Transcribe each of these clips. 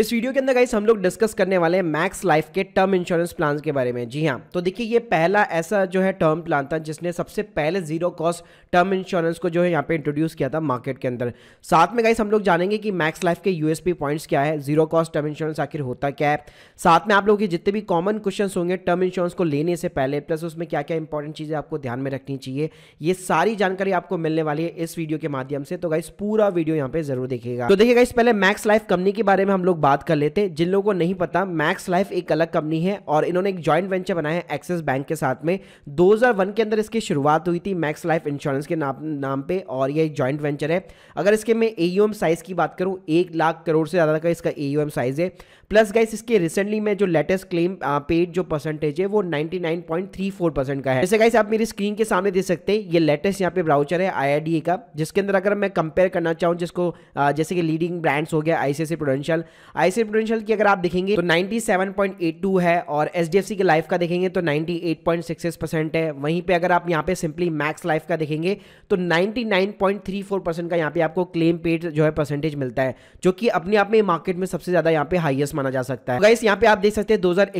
इस वीडियो के अंदर गाइस हम लोग डिस्कस करने वाले हैं मैक्स लाइफ के टर्म इंश्योरेंस प्लान के बारे में जी हाँ तो देखिए ये पहला ऐसा जो है टर्म प्लान था जिसने सबसे पहले जीरो कॉस्ट टर्म इंश्योरेंस को जो है यहाँ पे इंट्रोड्यूस किया था मार्केट के अंदर साथ में गाइस हम लोग जानेंगे कि मैक्स लाइफ के यूएसपी पॉइंट्स क्या है जीरो कॉस्ट टर्म इंश्योरेंस आखिर होता क्या है साथ में आप लोगों के जितने भी कॉमन क्वेश्चन होंगे टर्म इंश्योरेंस को लेने से पहले प्लस उसमें क्या क्या इंपॉर्टेंट चीज़ें आपको ध्यान में रखनी चाहिए ये सारी जानकारी आपको मिलने वाली है इस वीडियो के माध्यम से तो गाइस पूरा वीडियो यहाँ पे जरूर देखिएगा तो देखिए गाइस पहले मैक्स लाइफ कंपनी के बारे में हम लोग बात कर लेते हैं जिन लोगों को नहीं पता मैक्स लाइफ एक अलग कंपनी है और इन्होंने एक जॉइंट वेंचर बनाया है एक्सिस बैंक के साथ में 2001 के अंदर इसकी शुरुआत हुई थी मैक्स लाइफ इंश्योरेंस के नाम नाम पे और ये एक जॉइंट वेंचर है अगर इसके मैं ए साइज़ की बात करूँ एक लाख करोड़ से ज़्यादा का इसका ए साइज़ है प्लस गाइस इसके रिसेंटली में जो लेटेस्ट क्लेम पेड जो परसेंटेज है वो 99.34 परसेंट का है जैसे गाइस आप मेरी स्क्रीन के सामने देख सकते हैं ये लेटेस्ट यहाँ पे ब्राउचर है आई का जिसके अंदर अगर मैं कंपेयर करना चाहूँ जिसको जैसे कि लीडिंग ब्रांड्स हो गया आई प्रोडेंशियल आईसीआई प्रोडेंशियल की अगर आप देखेंगे तो 97.82 है और सी के लाइफ का देखेंगे तो 98.66 परसेंट है वहीं पे अगर आप यहाँ पे सिंपली मैक्स लाइफ का देखेंगे तो 99.34 परसेंट का यहाँ पे आपको क्लेम पेड जो है परसेंटेज मिलता है जो कि अपने आप में मार्केट में सबसे ज्यादा यहाँ पे हाइएस्ट माना जा सकता है तो यहाँ पे आप देख सकते हैं दो हजार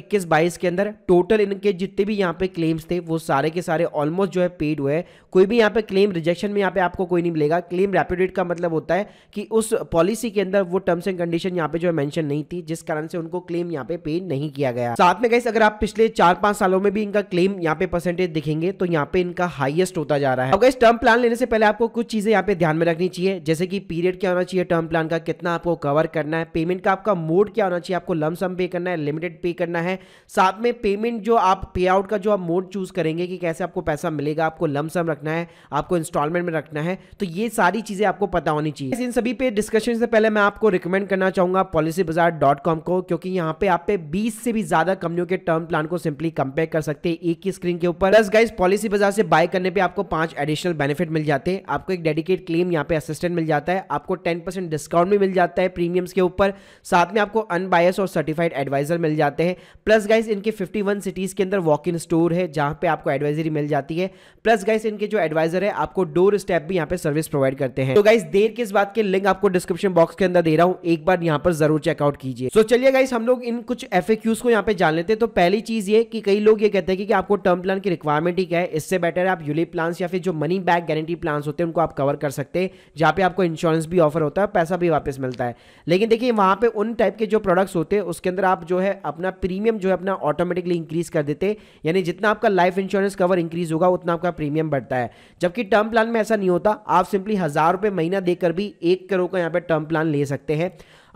के अंदर टोटल इनके जितने भी यहाँ पे क्लेम्स थे वो सारे के सारे ऑलमोस्ट जो है पेड हुए कोई भी यहाँ पे क्लेम रिजेक्शन में यहाँ पे आपको कोई नहीं मिलेगा क्लेम रेपिडेट का मतलब होता है कि उस पॉलिसी के अंदर वो टर्म्स एंड कंडीशन यहाँ पे जो है मेंशन नहीं थी जिस कारण से उनको क्लेम यहाँ पे पे नहीं किया गया साथ में गैस अगर आप पिछले चार पांच सालों में भी इनका क्लेम यहाँ पे परसेंटेज दिखेंगे तो यहाँ पे इनका हाईएस्ट होता जा रहा है अब गैस टर्म प्लान लेने से पहले आपको कुछ चीजें यहाँ पे ध्यान में रखनी चाहिए जैसे की पीरियड क्या होना चाहिए टर्म प्लान का कितना आपको कवर करना है पेमेंट का आपका मोड क्या होना चाहिए आपको लमसम पे करना है लिमिटेड पे करना है साथ में पेमेंट जो आप पे आउट का जो आप मोड चूज करेंगे कि कैसे आपको पैसा मिलेगा आपको लमसम रखना है आपको इंस्टॉलमेंट में रखना है तो ये सारी चीजें आपको पता होनी चाहिए इन सभी पे डिस्कशन से पहले मैं आपको रिकमेंड करना चाहूंगा policy Policybazaar dot com को क्योंकि यहाँ पे आप पे 20 से भी ज्यादा कंपनियों के टर्म प्लान को सिंपली कंपेयर कर सकते हैं एक ही स्क्रीन के ऊपर प्लस गाइस पॉलिसी बाजार से बाय करने पे आपको पांच एडिशनल बेनिफिट मिल जाते हैं आपको एक डेडिकेट क्लेम यहाँ पे असिस्टेंट मिल जाता है आपको टेन परसेंट डिस्काउंट भी मिल जाता है प्रीमियम्स के ऊपर साथ में आपको अनबायस और सर्टिफाइड एडवाइजर मिल जाते हैं प्लस गाइस इनके फिफ्टी सिटीज के अंदर वॉक इन स्टोर है जहां पे आपको एडवाइजरी मिल जाती है प्लस गाइस इनके जो एडवाइजर है आपको डोर स्टेप भी यहाँ पे सर्विस प्रोवाइड करते हैं तो गाइस देर के इस बात के लिंक आपको डिस्क्रिप्शन बॉक्स के अंदर दे रहा हूँ एक बार यहाँ पर जरूर चेकआउट कीजिए सो चलिए गाइस हम लोग इन कुछ एफ को यहाँ पे जान लेते हैं तो पहली चीज ये कि कई लोग ये कहते हैं कि, कि आपको टर्म प्लान की रिक्वायरमेंट ही क्या है इससे बेटर है आप यूलिप प्लान या फिर जो मनी बैक गारंटी प्लान होते हैं उनको आप कवर कर सकते हैं जहाँ पे आपको इंश्योरेंस भी ऑफर होता है पैसा भी वापस मिलता है लेकिन देखिए वहां पर उन टाइप के जो प्रोडक्ट्स होते हैं उसके अंदर आप जो है अपना प्रीमियम जो है अपना ऑटोमेटिकली इंक्रीज कर देते यानी जितना आपका लाइफ इंश्योरेंस कवर इंक्रीज होगा उतना आपका प्रीमियम बढ़ता है जबकि टर्म प्लान में ऐसा नहीं होता आप सिंपली हजार रुपये महीना देकर भी एक करोड़ का यहाँ पे टर्म प्लान ले सकते हैं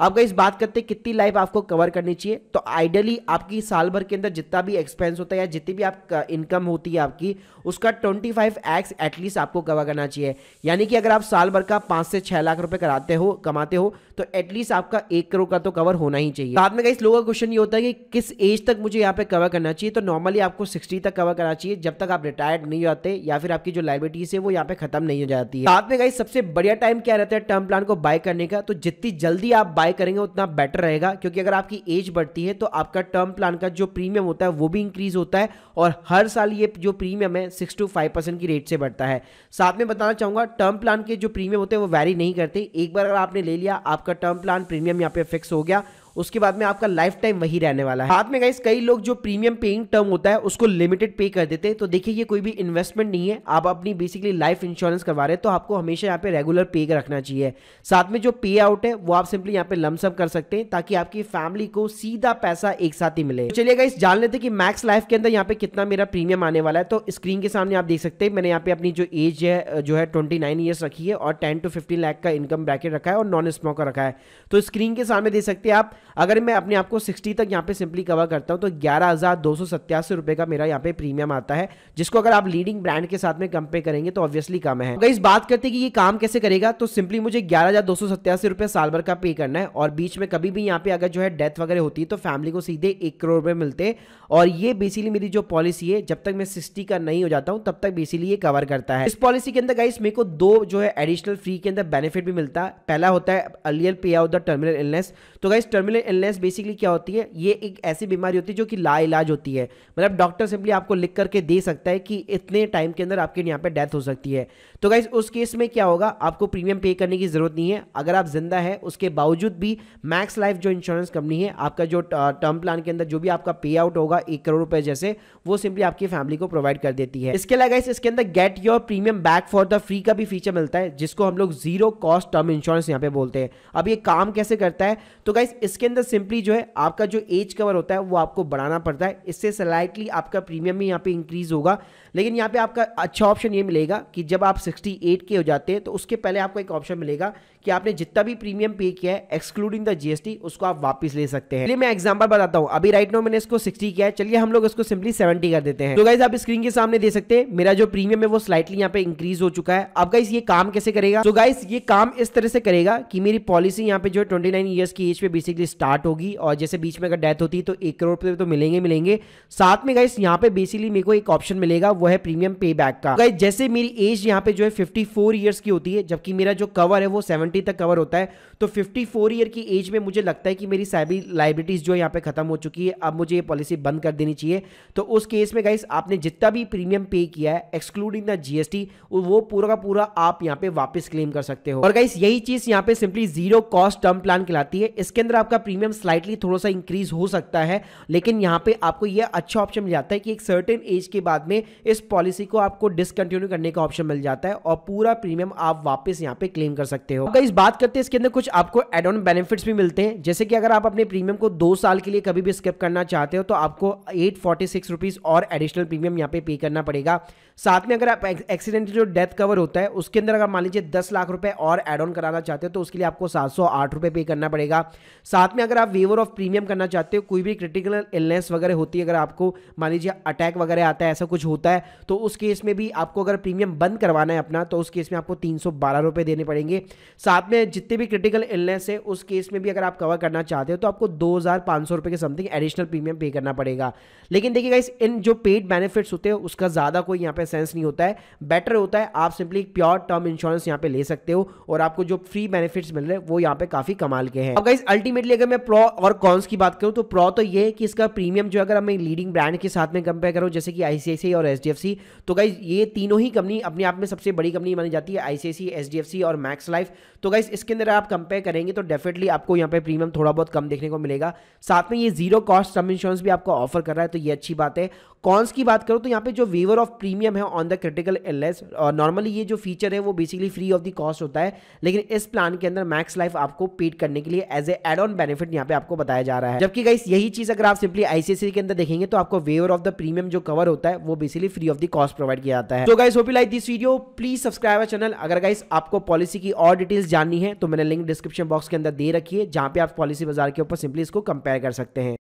अब इस बात करते कितनी लाइफ आपको कवर करनी चाहिए तो आइडियली आपकी साल भर के अंदर जितना भी एक्सपेंस होता है या जितनी भी आप इनकम uh, होती है आपकी उसका ट्वेंटी फाइव एक्स एटलीस्ट आपको कवर करना चाहिए यानी कि अगर आप साल भर का पांच से छह लाख रुपए कराते हो कमाते हो तो एटलीस्ट आपका एक करोड़ का तो कवर होना ही चाहिए बाद में कई लोगों का क्वेश्चन ये होता है कि किस एज तक मुझे यहाँ पे कवर करना चाहिए तो नॉर्मली आपको सिक्सटी तक कवर करना चाहिए जब तक आप रिटायर्ड नहीं होते या फिर आपकी जो लाइबिलिटीज है वो यहाँ पे खत्म नहीं हो जाती है बाद में गाइस सबसे बढ़िया टाइम क्या रहता है टर्म प्लान को बाय करने का तो जितनी जल्दी आप बाय बाय करेंगे उतना बेटर रहेगा क्योंकि अगर आपकी एज बढ़ती है तो आपका टर्म प्लान का जो प्रीमियम होता है वो भी इंक्रीज होता है और हर साल ये जो प्रीमियम है सिक्स टू फाइव परसेंट की रेट से बढ़ता है साथ में बताना चाहूंगा टर्म प्लान के जो प्रीमियम होते हैं वो वैरी नहीं करते एक बार अगर आपने ले लिया आपका टर्म प्लान प्रीमियम यहाँ पे फिक्स हो गया उसके बाद में आपका लाइफ टाइम वही रहने वाला है बाद में गाइस कई लोग जो प्रीमियम पेइंग टर्म होता है उसको लिमिटेड पे कर देते हैं तो देखिए ये कोई भी इन्वेस्टमेंट नहीं है आप अपनी बेसिकली लाइफ इंश्योरेंस करवा रहे हैं तो आपको हमेशा यहाँ पे रेगुलर पे रखना चाहिए साथ में जो पे आउट है वो आप सिंपली यहाँ पे लमसम कर सकते हैं ताकि आपकी फैमिली को सीधा पैसा एक साथ ही मिले तो चलिए गाइस जान लेते कि मैक्स लाइफ के अंदर यहाँ पे कितना मेरा प्रीमियम आने वाला है तो स्क्रीन के सामने आप देख सकते हैं मैंने यहाँ पे अपनी जो एज है जो है ट्वेंटी नाइन ईयर्स रखी है और टेन टू फिफ्टीन लाख का इनकम ब्रैकेट रखा है और नॉन स्मोकर रखा है तो स्क्रीन के सामने देख सकते हैं आप अगर मैं अपने आप को सिक्सटी तक यहाँ पे सिंपली कवर करता हूँ तो ग्यारह हज़ार दो सौ सत्तासी रुपए का मेरा यहाँ पे प्रीमियम आता है जिसको अगर आप लीडिंग ब्रांड के साथ में कंपेयर करेंगे तो ऑब्वियसली कम है अगर इस बात करते कि ये काम कैसे करेगा तो सिंपली मुझे ग्यारह हज़ार दो सौ सत्तासी रुपए साल भर का पे करना है और बीच में कभी भी यहाँ पे अगर जो है डेथ वगैरह होती है तो फैमिली को सीधे एक करोड़ रुपये मिलते और ये बेसिकली मेरी जो पॉलिसी है जब तक मैं सिक्सटी का नहीं हो जाता हूँ तब तक बेसिकली ये कवर करता है इस पॉलिसी के अंदर गाइस मेरे को दो जो है एडिशनल फ्री के अंदर बेनिफिट भी मिलता है पहला होता है earlier pay out the terminal illness तो guys terminal cerebral illness basically क्या होती है ये एक ऐसी बीमारी होती है जो कि लाइलाज होती है मतलब डॉक्टर सिंपली आपको लिख करके दे सकता है कि इतने टाइम के अंदर आपके यहाँ पे डेथ हो सकती है तो गाइज उस केस में क्या होगा आपको प्रीमियम पे करने की जरूरत नहीं है अगर आप जिंदा है उसके बावजूद भी मैक्स लाइफ जो इंश्योरेंस कंपनी है आपका जो टर्म प्लान के अंदर जो भी आपका पे आउट होगा एक करोड़ रुपए जैसे वो सिंपली आपकी फैमिली को प्रोवाइड कर देती है इसके अलावा इसके अंदर get your premium back for the free का भी फीचर मिलता है जिसको हम लोग जीरो कॉस्ट टर्म इंश्योरेंस यहाँ पे बोलते हैं अब ये काम कैसे करता है तो गाइस इसके अंदर सिंपली जो है आपका जो एज कवर होता है वो आपको बढ़ाना पड़ता है इससे स्लाइटली आपका प्रीमियम भी यहाँ पे इंक्रीज होगा लेकिन यहाँ पे आपका अच्छा ऑप्शन ये मिलेगा कि जब आप 68 के हो जाते हैं तो उसके पहले आपको एक ऑप्शन मिलेगा कि आपने जितना भी प्रीमियम पे किया है एक्सक्लूडिंग द जीएसटी उसको आप वापस ले सकते हैं मैं एग्जाम्पल बताता हूँ अभी राइट नो मैंने इसको सिक्सटी किया है चलिए हम लोग इसको सिंपली सेवेंटी कर देते हैं तो गाइज आप स्क्रीन के सामने दे सकते हैं मेरा जो प्रीमियम है वो स्लाइटली यहाँ पे इंक्रीज हो चुका है अब गाइज ये काम कैसे करेगा तो गाइज ये काम इस तरह से करेगा कि मेरी पॉलिसी यहाँ पे जो है ट्वेंटी नाइन की एज पे बेसिकली की स्टार्ट होगी और जैसे बीच में अगर डेथ होती है तो एक करोड़ रुपये तो मिलेंगे मिलेंगे साथ में गाइस यहाँ पे बेसिकली मेरे को एक ऑप्शन मिलेगा वो है प्रीमियम पे बैक का गाइस जैसे मेरी एज यहाँ पे जो है फिफ्टी फोर ईयर्स की होती है जबकि मेरा जो कवर है वो सेवेंटी तक कवर होता है तो फिफ्टी फोर ईयर की एज में मुझे लगता है कि मेरी साइबी लाइबिलिटीज़ जो यहाँ पे खत्म हो चुकी है अब मुझे ये पॉलिसी बंद कर देनी चाहिए तो उस केस में गाइस आपने जितना भी प्रीमियम पे किया है एक्सक्लूडिंग द जीएसटी वो पूरा का पूरा आप यहाँ पे वापस क्लेम कर सकते हो और गाइस यही चीज यहाँ पे simply zero cost term plan कहलाती है इसके अंदर आपका का प्रीमियम स्लाइटली थोड़ा सा इंक्रीज हो सकता है लेकिन यहाँ पे आपको ये अच्छा ऑप्शन मिल जाता है कि एक सर्टेन एज के बाद में इस पॉलिसी को आपको डिसकंटिन्यू करने का ऑप्शन मिल जाता है और पूरा प्रीमियम आप वापस यहाँ पे क्लेम कर सकते हो अगर इस बात करते हैं इसके अंदर कुछ आपको एड ऑन बेनिफिट्स भी मिलते हैं जैसे कि अगर आप अपने प्रीमियम को दो साल के लिए कभी भी स्किप करना चाहते हो तो आपको एट फोर्टी और एडिशनल प्रीमियम यहाँ पे पे करना पड़ेगा साथ में अगर आप एक्सीडेंट जो डेथ कवर होता है उसके अंदर अगर मान लीजिए दस लाख रुपए और एड ऑन कराना चाहते हो तो उसके लिए आपको सात सौ पे करना पड़ेगा साथ साथ में अगर आप वेवर ऑफ प्रीमियम करना चाहते हो कोई भी क्रिटिकल इलनेस वगैरह होती है अगर आपको मान लीजिए अटैक वगैरह आता है ऐसा कुछ होता है तो उस केस में भी आपको अगर प्रीमियम बंद करवाना है अपना तो उस केस में आपको तीन सौ देने पड़ेंगे साथ में जितने भी क्रिटिकल इलनेस है उस केस में भी अगर आप कवर करना चाहते हो तो आपको दो के समथिंग एडिशनल प्रीमियम पे करना पड़ेगा लेकिन देखिएगा इस इन जो पेड बेनिफिट्स होते हैं उसका ज़्यादा कोई यहाँ पे सेंस नहीं होता है बेटर होता है आप सिंपली प्योर टर्म इंश्योरेंस यहाँ पे ले सकते हो और आपको जो फ्री बेनिफिट्स मिल रहे हैं वो यहाँ पे काफ़ी कमाल के हैं अब गाइज अल्टीमेटली अगर मैं प्रो और कॉन्स की बात करूँ तो प्रो तो ये है कि इसका प्रीमियम जो अगर हम लीडिंग ब्रांड के साथ में कंपेयर करूँ जैसे कि आईसीआईसी और एच तो गाइज ये तीनों ही कंपनी अपने आप में सबसे बड़ी कंपनी मानी जाती है आईसीआईसी एच और मैक्स लाइफ तो गाइज इसके अंदर आप कंपेयर करेंगे तो डेफिनेटली आपको यहाँ पे प्रीमियम थोड़ा बहुत कम देखने को मिलेगा साथ में ये जीरो कॉस्ट सम इंश्योरेंस भी आपको ऑफर कर रहा है तो ये अच्छी बात है कॉन्स की बात करूँ तो यहाँ पे जो वेवर ऑफ प्रीमियम है ऑन द क्रिटिकल एलएस और नॉर्मली ये जो फीचर है वो basically free of the cost होता है लेकिन इस प्लान के अंदर मैक्स लाइफ आपको पेड करने के लिए as a add on benefit यहाँ पे आपको बताया जा रहा है जबकि गाइस यही चीज अगर आप सिंपली आईसीआईसी के अंदर देखेंगे तो आपको वेवर ऑफ द प्रीमियम जो कवर होता है वो basically free of the cost provide किया जाता है तो guys hope you like this video please subscribe channel अगर गाइस आपको पॉलिसी की और डिटेल्स जाननी है तो मैंने लिंक डिस्क्रिप्शन बॉक्स के अंदर दे रखी है जहां पे आप पॉलिसी बाजार के ऊपर सिंपली इसको कंपेयर कर सकते हैं